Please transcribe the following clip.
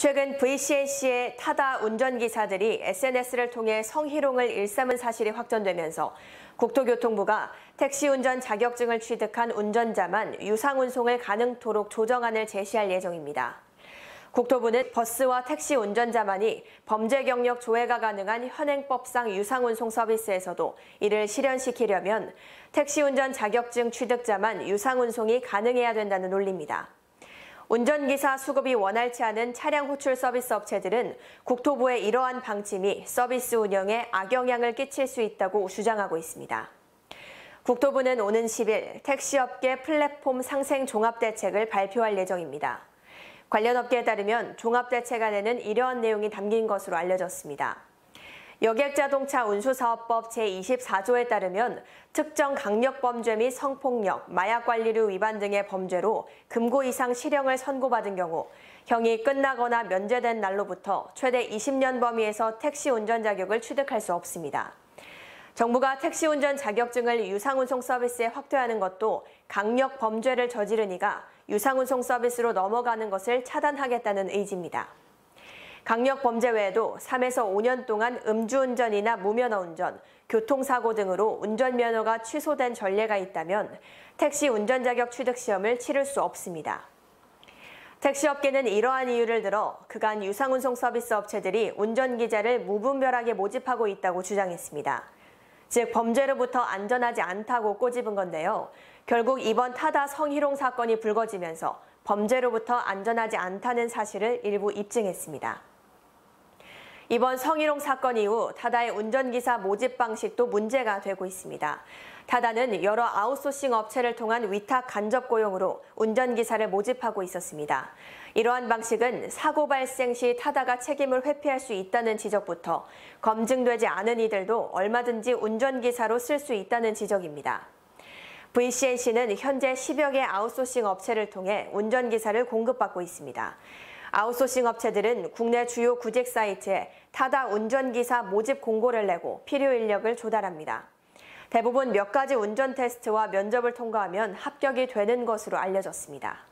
최근 VCNC의 타다 운전기사들이 SNS를 통해 성희롱을 일삼은 사실이 확전되면서 국토교통부가 택시운전 자격증을 취득한 운전자만 유상운송을 가능토록 조정안을 제시할 예정입니다. 국토부는 버스와 택시 운전자만이 범죄 경력 조회가 가능한 현행법상 유상운송 서비스에서도 이를 실현시키려면 택시 운전 자격증 취득자만 유상운송이 가능해야 된다는 논리입니다. 운전기사 수급이 원활치 않은 차량 호출 서비스 업체들은 국토부의 이러한 방침이 서비스 운영에 악영향을 끼칠 수 있다고 주장하고 있습니다. 국토부는 오는 10일 택시업계 플랫폼 상생 종합대책을 발표할 예정입니다. 관련 업계에 따르면 종합대책 안에는 이러한 내용이 담긴 것으로 알려졌습니다. 여객자동차 운수사업법 제24조에 따르면 특정 강력범죄 및 성폭력, 마약관리류 위반 등의 범죄로 금고 이상 실형을 선고받은 경우 형이 끝나거나 면제된 날로부터 최대 20년 범위에서 택시 운전 자격을 취득할 수 없습니다. 정부가 택시 운전 자격증을 유상운송 서비스에 확대하는 것도 강력 범죄를 저지르니가 유상운송 서비스로 넘어가는 것을 차단하겠다는 의지입니다. 강력 범죄 외에도 3에서 5년 동안 음주운전이나 무면허운전, 교통사고 등으로 운전면허가 취소된 전례가 있다면 택시 운전자격 취득시험을 치를 수 없습니다. 택시업계는 이러한 이유를 들어 그간 유상운송 서비스 업체들이 운전기자를 무분별하게 모집하고 있다고 주장했습니다. 즉, 범죄로부터 안전하지 않다고 꼬집은 건데요. 결국 이번 타다 성희롱 사건이 불거지면서 범죄로부터 안전하지 않다는 사실을 일부 입증했습니다. 이번 성희롱 사건 이후 타다의 운전기사 모집 방식도 문제가 되고 있습니다. 타다는 여러 아웃소싱 업체를 통한 위탁 간접 고용으로 운전기사를 모집하고 있었습니다. 이러한 방식은 사고 발생 시 타다가 책임을 회피할 수 있다는 지적부터 검증되지 않은 이들도 얼마든지 운전기사로 쓸 수 있다는 지적입니다. VCNC는 현재 10여 개 아웃소싱 업체를 통해 운전기사를 공급받고 있습니다. 아웃소싱 업체들은 국내 주요 구직 사이트에 타다 운전기사 모집 공고를 내고 필요 인력을 조달합니다. 대부분 몇 가지 운전 테스트와 면접을 통과하면 합격이 되는 것으로 알려졌습니다.